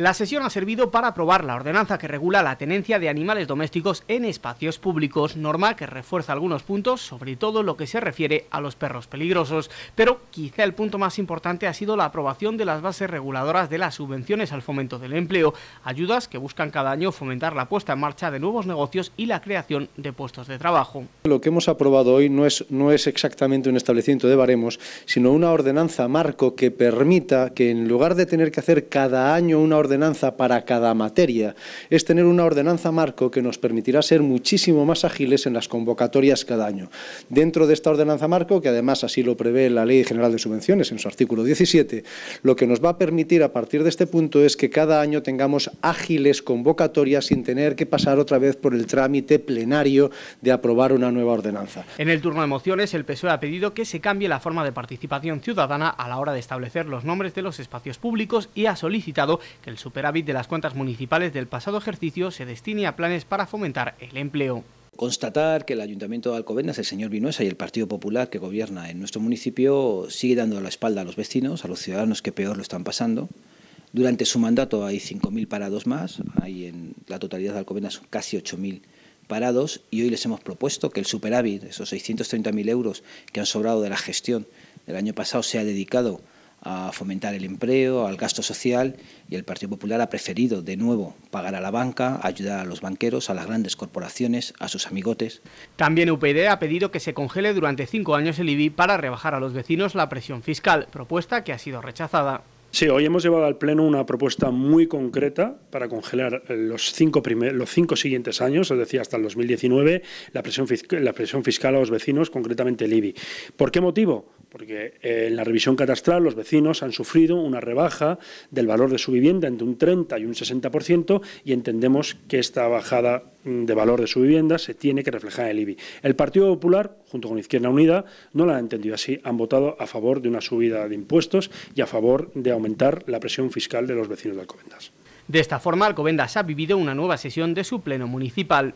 La sesión ha servido para aprobar la ordenanza que regula la tenencia de animales domésticos en espacios públicos, norma que refuerza algunos puntos, sobre todo lo que se refiere a los perros peligrosos. Pero quizá el punto más importante ha sido la aprobación de las bases reguladoras de las subvenciones al fomento del empleo, ayudas que buscan cada año fomentar la puesta en marcha de nuevos negocios y la creación de puestos de trabajo. Lo que hemos aprobado hoy no es, exactamente un establecimiento de baremos, sino una ordenanza marco que permita que en lugar de tener que hacer cada año una ordenanza ordenanza para cada materia es tener una ordenanza marco que nos permitirá ser muchísimo más ágiles en las convocatorias cada año. Dentro de esta ordenanza marco, que además así lo prevé la Ley General de Subvenciones en su artículo 17, lo que nos va a permitir a partir de este punto es que cada año tengamos ágiles convocatorias sin tener que pasar otra vez por el trámite plenario de aprobar una nueva ordenanza. En el turno de mociones, el PSOE ha pedido que se cambie la forma de participación ciudadana a la hora de establecer los nombres de los espacios públicos y ha solicitado que el superávit de las cuentas municipales del pasado ejercicio se destine a planes para fomentar el empleo constatar que el Ayuntamiento de Alcobendas, el señor Vinuesa y el Partido Popular que gobierna en nuestro municipio sigue dando la espalda a los vecinos, a los ciudadanos que peor lo están pasando. Durante su mandato hay 5.000 parados más, hay en la totalidad de Alcobendas casi 8.000 parados y hoy les hemos propuesto que el superávit, esos 630.000 euros que han sobrado de la gestión del año pasado, sea dedicado a a fomentar el empleo, al gasto social y el Partido Popular ha preferido de nuevo pagar a la banca, ayudar a los banqueros, a las grandes corporaciones, a sus amigotes. También UPD ha pedido que se congele durante cinco años el IBI para rebajar a los vecinos la presión fiscal, propuesta que ha sido rechazada. Sí, hoy hemos llevado al Pleno una propuesta muy concreta para congelar los cinco, siguientes años, es decir, hasta el 2019, la presión fiscal a los vecinos, concretamente el IBI. ¿Por qué motivo? porque eh, en la revisión catastral los vecinos han sufrido una rebaja del valor de su vivienda entre un 30 y un 60% y entendemos que esta bajada mm, de valor de su vivienda se tiene que reflejar en el IBI. El Partido Popular, junto con Izquierda Unida, no la han entendido así. Han votado a favor de una subida de impuestos y a favor de aumentar la presión fiscal de los vecinos de Alcobendas. De esta forma, Alcobendas ha vivido una nueva sesión de su pleno municipal.